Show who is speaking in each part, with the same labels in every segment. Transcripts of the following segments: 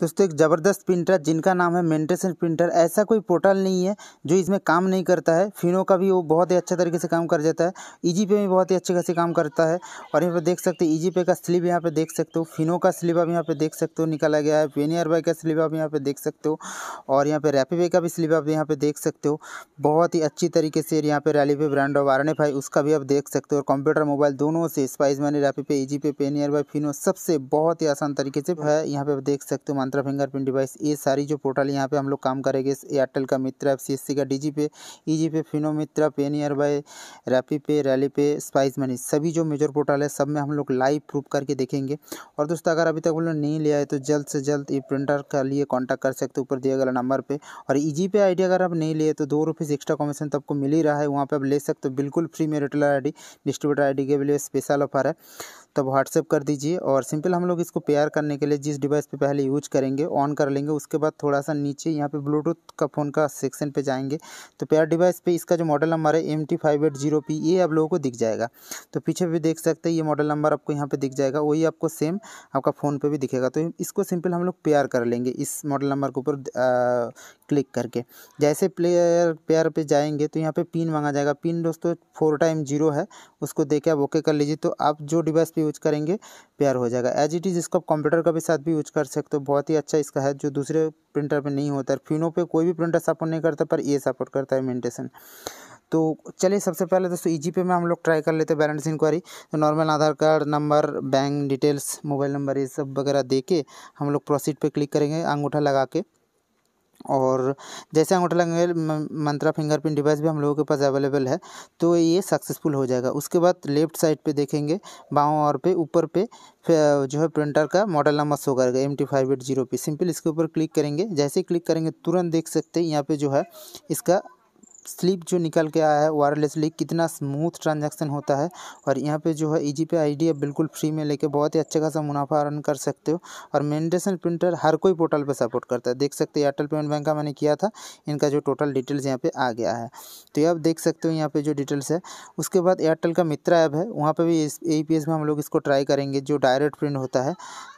Speaker 1: दोस्तों एक ज़बरदस्त प्रिंटर जिनका नाम है मेंटेशन प्रिंटर ऐसा कोई पोर्टल नहीं है जो इसमें काम नहीं करता है फिनो का भी वो बहुत ही अच्छे तरीके से काम कर जाता है ईजी पे भी बहुत ही अच्छे खासे काम करता है और यहाँ पे देख सकते हो ईजी पे का स्लिप यहाँ पे देख सकते हो फिनो का स्लिप आप यहाँ पे देख सकते हो निकाला गया है पेनियर बाई का स्लिप आप यहाँ पे देख सकते हो और यहाँ पे रैपीवे का भी स्लिप आप यहाँ पे देख सकते हो बहुत ही अच्छी तरीके से यहाँ पे पे ब्रांड ऑफ आरने भाई उसका भी आप देख सकते हो और कंप्यूटर मोबाइल दोनों से स्पाइस मैंने रैपी पे ईजी पे पेनियर बाई फिनो सबसे बहुत ही आसान तरीके से है यहाँ पे देख सकते हो मंत्रा फिंगरप्रिंट डिवाइस ये सारी जो पोर्टल यहाँ पे हम लोग काम करेंगे एयरटेल का मित्र ऐप सी का डी पे ई पे फिनो मित्रा पे नियर बाय रैपी पे रैली पे स्पाइस मनी सभी जो मेजर पोर्टल है सब में हम लोग लाइव प्रूफ करके देखेंगे और दोस्तों अगर अभी तक हम लोग नहीं लिया है तो जल्द से जल्द ये प्रिंटर के लिए कॉन्टैक्ट कर सकते ऊपर दिया गया नंबर पर और ई पे आई अगर आप नहीं लिए तो दो रुपीज़ एक्स्ट्रा कमीशन तो आपको मिल ही रहा है वहाँ पर आप ले सकते हो बिल्कुल फ्री में retailer I D distributor I के लिए स्पेशल ऑफर है तब व्हाट्सएप कर दीजिए और सिंपल हम लोग इसको पेयर करने के लिए जिस डिवाइस पे पहले यूज करेंगे ऑन कर लेंगे उसके बाद थोड़ा सा नीचे यहाँ पे ब्लूटूथ का फ़ोन का सेक्शन पे जाएंगे तो पेयर डिवाइस पे इसका जो मॉडल नंबर है M T five eight zero P ये आप लोगों को दिख जाएगा तो पीछे भी देख सकते हैं ये मॉडल नंबर आपको यहाँ पर दिख जाएगा वही आपको सेम आपका फ़ोन पर भी दिखेगा तो इसको सिंपल हम लोग पेयर कर लेंगे इस मॉडल नंबर के ऊपर क्लिक करके जैसे प्लेयर पेयर पर जाएंगे तो यहाँ पर पिन मांगा जाएगा पिन दोस्तों फोर टाइम जीरो है उसको देखे आप ओके कर लीजिए तो आप जो डिवाइस पे यूज करेंगे पेयर हो जाएगा एज इट इज़ इसको आप कंप्यूटर का भी साथ भी यूज कर सकते हो बहुत ही अच्छा इसका है जो दूसरे प्रिंटर पे नहीं होता है फिनो पे कोई भी प्रिंटर सपोर्ट नहीं करता पर ये सपोर्ट करता है मेंटेशन तो चलिए सबसे पहले दोस्तों ई पे में हम लोग ट्राई कर लेते हैं बैलेंस इंक्वायरी तो normal Aadhaar card number bank details mobile number ये सब वगैरह दे के हम लोग प्रोसीड पे क्लिक करेंगे अंगूठा लगा के और जैसे अंगूठा लगाएंगे मंत्रा फिंगरप्रिंट डिवाइस भी हम लोगों के पास अवेलेबल है तो ये सक्सेसफुल हो जाएगा उसके बाद लेफ्ट साइड पे देखेंगे बाँव और पे ऊपर पे जो है प्रिंटर का मॉडल नंबर शो करेगा M T five eight zero पे सिंपल इसके ऊपर क्लिक करेंगे जैसे क्लिक करेंगे तुरंत देख सकते हैं यहाँ पे जो है इसका स्लिप जो निकल के आया है वायरलेसली कितना स्मूथ ट्रांजैक्शन होता है और यहाँ पे जो है ई जी पे आई बिल्कुल फ्री में लेके बहुत ही अच्छा खासा मुनाफा अर्न कर सकते हो और मेनडेशन प्रिंटर हर कोई पोर्टल पे सपोर्ट करता है देख सकते हो एयरटेल पेमेंट बैंक का मैंने किया था इनका जो टोटल डिटेल्स यहाँ पर आ गया है तो ये आप देख सकते हो यहाँ पर जो डिटेल्स है उसके बाद एयरटेल का मित्रा ऐप है वहाँ पर भी ए पी में हम लोग इसको ट्राई करेंगे जो डायरेक्ट प्रिंट होता है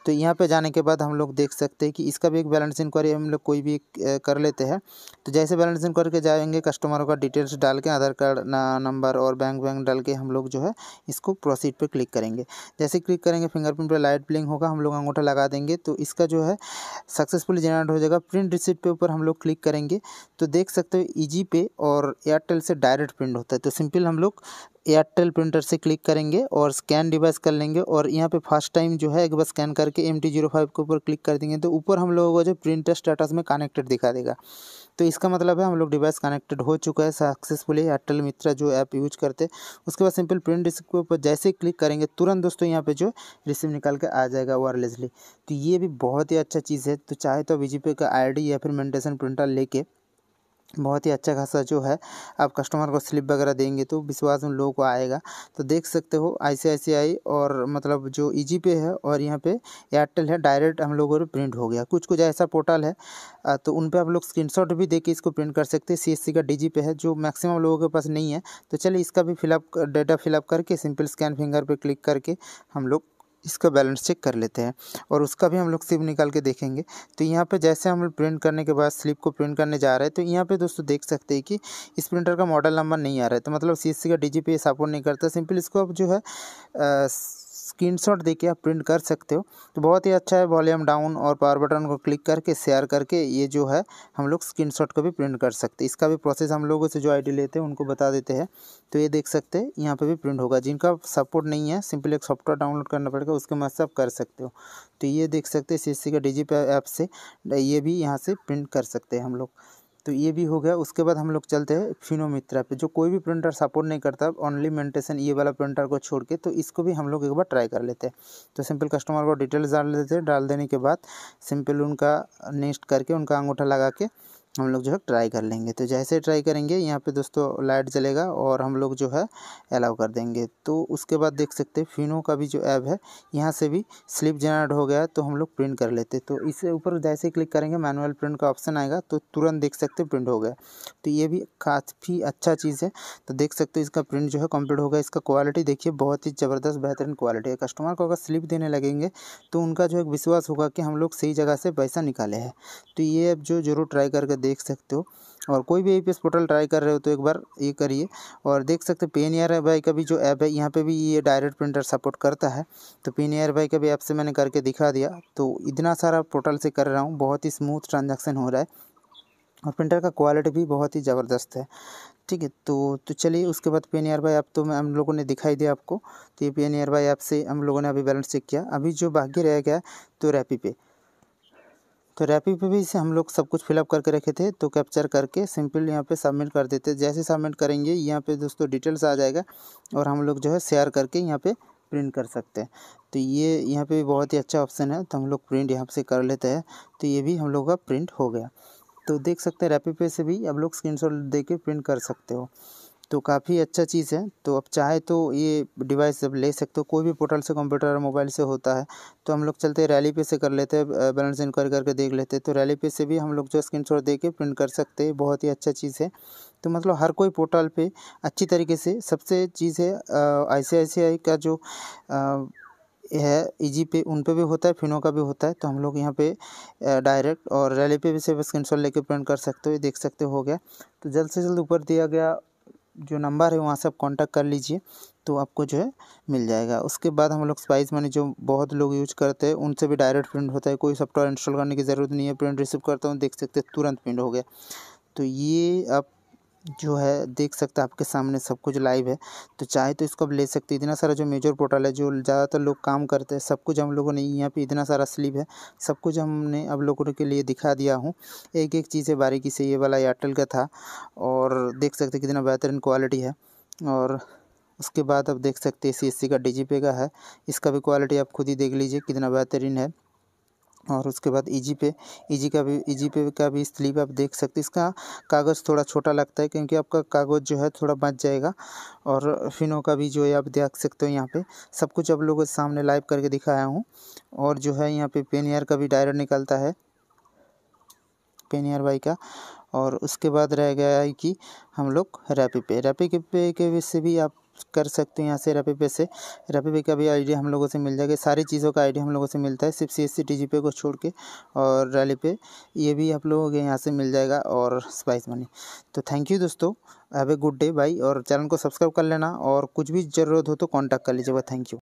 Speaker 1: तो यहाँ पे जाने के बाद हम लोग देख सकते हैं कि इसका भी एक बैलेंस इंक्वायरी हम लोग कोई भी कर लेते हैं तो जैसे बैलेंस इंक्वायरी के जाएंगे कस्टमर कस्टमर का डिटेल्स डाल के आधार कार्ड नंबर और बैंक बैंक डाल के हम लोग जो है इसको प्रोसीड पे क्लिक करेंगे जैसे क्लिक करेंगे फिंगरप्रिंट पे लाइट ब्लिंग होगा हम लोग अंगूठा लगा देंगे तो इसका जो है सक्सेसफुली जनरेट हो जाएगा प्रिंट रिसिप्ट पे ऊपर हम लोग क्लिक करेंगे तो देख सकते हो ईजी पे और एयरटेल से डायरेक्ट प्रिंट होता है तो सिंपल हम लोग एयरटेल प्रिंटर से क्लिक करेंगे और स्कैन डिवाइस कर लेंगे और यहाँ पे फर्स्ट टाइम जो है एक बार स्कैन करके एम टी जीरो फाइव के ऊपर क्लिक कर देंगे तो ऊपर हम लोगों को जो प्रिंटर स्टेटस में कनेक्टेड दिखा देगा तो इसका मतलब है हम लोग डिवाइस कनेक्टेड हो चुका है सक्सेसफुली एयरटेल मित्रा जो ऐप यूज करते उसके बाद सिंपल प्रिंट डिस्क के ऊपर जैसे क्लिक करेंगे तुरंत दोस्तों यहाँ पर जो रिसिप्ट निकाल के आ जाएगा वायरलेसली तो ये भी बहुत ही अच्छा चीज़ है तो चाहे तो वी का आई या फिर मेडिटेशन प्रिंटर लेके बहुत ही अच्छा खासा जो है आप कस्टमर को स्लिप वगैरह देंगे तो विश्वास उन लोगों को आएगा तो देख सकते हो आई और मतलब जो ई e पे है और यहाँ पे एयरटेल है डायरेक्ट हम लोगों को प्रिंट हो गया कुछ कुछ ऐसा पोर्टल है तो उन पर आप लोग स्क्रीनशॉट भी दे के इसको प्रिंट कर सकते हैं सी का डी पे है जो मैक्सिमम लोगों के पास नहीं है तो चलिए इसका भी फिलअप डेटा फिलअप करके सिंपल स्कैन फिंगर पर क्लिक करके हम लोग इसका बैलेंस चेक कर लेते हैं और उसका भी हम लोग स्लिप निकाल के देखेंगे तो यहाँ पे जैसे हम लोग प्रिंट करने के बाद स्लिप को प्रिंट करने जा रहे हैं तो यहाँ पे दोस्तों देख सकते हैं कि इस प्रिंटर का मॉडल नंबर नहीं आ रहा है तो मतलब सी का डी जी पी सपोर्ट नहीं करता सिंपल इसको अब जो है आ, स्क्रीनशॉट देके आप प्रिंट कर सकते हो तो बहुत ही अच्छा है वॉल्यूम डाउन और पावर बटन को क्लिक करके शेयर करके ये जो है हम लोग स्क्रीनशॉट को भी प्रिंट कर सकते हैं इसका भी प्रोसेस हम लोगों से जो आईडी लेते हैं उनको बता देते हैं तो ये देख सकते हैं यहाँ पर भी प्रिंट होगा जिनका सपोर्ट नहीं है सिंपल एक सॉफ्टवेयर डाउनलोड करना पड़ेगा उसके मदद से आप कर सकते हो तो ये देख सकते हैं सी का डी ऐप से ये भी यहाँ से प्रिंट कर सकते हैं हम लोग तो ये भी हो गया उसके बाद हम लोग चलते हैं फिनोमित्रा पे जो कोई भी प्रिंटर सपोर्ट नहीं करता ऑनली मेंटेशन ये वाला प्रिंटर को छोड़ के तो इसको भी हम लोग एक बार ट्राई कर लेते हैं तो सिंपल कस्टमर को डिटेल्स डाल देते हैं डाल देने के बाद सिंपल उनका नेक्स्ट करके उनका अंगूठा लगा के हम लोग जो है ट्राई कर लेंगे तो जैसे ट्राई करेंगे यहाँ पे दोस्तों लाइट जलेगा और हम लोग जो है अलाउ कर देंगे तो उसके बाद देख सकते हैं फिनो का भी जो ऐप है यहाँ से भी स्लिप जनरेट हो गया तो हम लोग प्रिंट कर लेते तो इसे ऊपर जैसे क्लिक करेंगे मैनुअल प्रिंट का ऑप्शन आएगा तो तुरंत देख सकते प्रिंट हो गया तो ये भी काफ़ी अच्छा चीज़ है तो देख सकते हो इसका प्रिंट जो है कम्प्लीट हो गया इसका क्वालिटी देखिए बहुत ही ज़बरदस्त बेहतरीन क्वालिटी है कस्टमर को अगर स्लिप देने लगेंगे तो उनका जो है विश्वास होगा कि हम लोग सही जगह से पैसा निकाले हैं तो ये ऐप जो जरूर ट्राई करके देख सकते हो और कोई भी ए पोर्टल ट्राई कर रहे हो तो एक बार ये करिए और देख सकते हो पेन एयर भाई का भी जो ऐप है यहाँ पे भी ये डायरेक्ट प्रिंटर सपोर्ट करता है तो पेन एयर भाई का भी ऐप से मैंने करके दिखा दिया तो इतना सारा पोर्टल से कर रहा हूँ बहुत ही स्मूथ ट्रांजेक्शन हो रहा है और प्रिंटर का क्वालिटी भी बहुत ही ज़बरदस्त है ठीक है तो तो चलिए उसके बाद पेन एयर बाई ऐप तो हम लोगों ने दिखाई दिया आपको तो ये पेन एयर बाई ऐप से हम लोगों ने अभी बैलेंस चेक किया अभी जो बाकी रह गया तो रैपी पे तो रैपी पे भी इसे हम लोग सब कुछ फिलअप करके रखे थे तो कैप्चर करके सिंपल यहाँ पे सबमिट कर देते जैसे सबमिट करेंगे यहाँ पे दोस्तों डिटेल्स आ जाएगा और हम लोग जो है शेयर करके यहाँ पे प्रिंट कर सकते हैं तो ये यहाँ पे भी बहुत ही अच्छा ऑप्शन है तो हम लोग प्रिंट यहाँ से कर लेते हैं तो ये भी हम लोग का प्रिंट हो गया तो देख सकते हैं रैपी पे से भी आप लोग स्क्रीन दे के प्रिंट कर सकते हो तो काफ़ी अच्छा चीज़ है तो अब चाहे तो ये डिवाइस अब ले सकते हो कोई भी पोर्टल से कंप्यूटर और मोबाइल से होता है तो हम लोग चलते रैली पे से कर लेते हैं बैलेंस इंक्वायरी करके देख लेते हैं तो रैली पे से भी हम लोग जो स्क्रीन शॉट दे के प्रिंट कर सकते हैं बहुत ही अच्छा चीज़ है तो मतलब हर कोई पोर्टल पर अच्छी तरीके से सबसे चीज़ है आई का जो आ, है जी e पे उन पर भी होता है फिनो का भी होता है तो हम लोग यहाँ पे डायरेक्ट और रैली पे भी सिर्फ स्क्रीन शॉट लेके प्रिंट कर सकते हो देख सकते हो गया तो जल्द से जल्द ऊपर दिया गया जो नंबर है वहाँ से आप कॉन्टैक्ट कर लीजिए तो आपको जो है मिल जाएगा उसके बाद हम लोग स्पाइस मनी जो बहुत लोग यूज करते हैं उनसे भी डायरेक्ट प्रिंट होता है कोई सॉफ्टवेयर इंस्टॉल करने की ज़रूरत नहीं है प्रिंट रिसीव करता हूँ देख सकते तुरंत प्रिंट हो गया तो ये आप जो है देख सकते हैं आपके सामने सब कुछ लाइव है तो चाहे तो इसको आप ले सकते हैं इतना सारा जो मेजर पोर्टल है जो ज़्यादातर लोग काम करते हैं सब कुछ हम लोगों ने यहाँ पे इतना सारा स्लीप है सब कुछ हमने अब लोगों के लिए दिखा दिया हूँ एक एक चीज़ है बारीकी से ये वाला एयरटेल का था और देख सकते कितना बेहतरीन क्वालिटी है और उसके बाद आप देख सकते हैं सी का डी का है इसका भी क्वालिटी आप खुद ही देख लीजिए कितना बेहतरीन है और उसके बाद ईजी e पे ईजी e का भी ईजी e पे का भी स्लीप आप देख सकते इसका कागज़ थोड़ा छोटा लगता है क्योंकि आपका कागज़ जो है थोड़ा बच जाएगा और फिनों का भी जो है आप देख सकते हो यहाँ पे सब कुछ आप लोगों के सामने लाइव करके दिखाया हूँ और जो है यहाँ पे पेनियर का भी डायर निकलता है पेनियर बाई का और उसके बाद रह गया है कि हम लोग रैपी पे रैपी के पे के से भी आप कर सकते हैं यहाँ से रपे पे से रपे पे का भी आइडिया हम लोगों से मिल जाएगा सारी चीज़ों का आइडिया हम लोगों से मिलता है सिर्फ C S C T G पे को छोड़ के और रैली पे ये भी आप लोगों के यहाँ से मिल जाएगा और स्पाइस मनी तो थैंक यू दोस्तों have a good day bye और चैनल को सब्सक्राइब कर लेना और कुछ भी ज़रूरत हो तो कॉन्टैक्ट कर लीजिएगा थैंक यू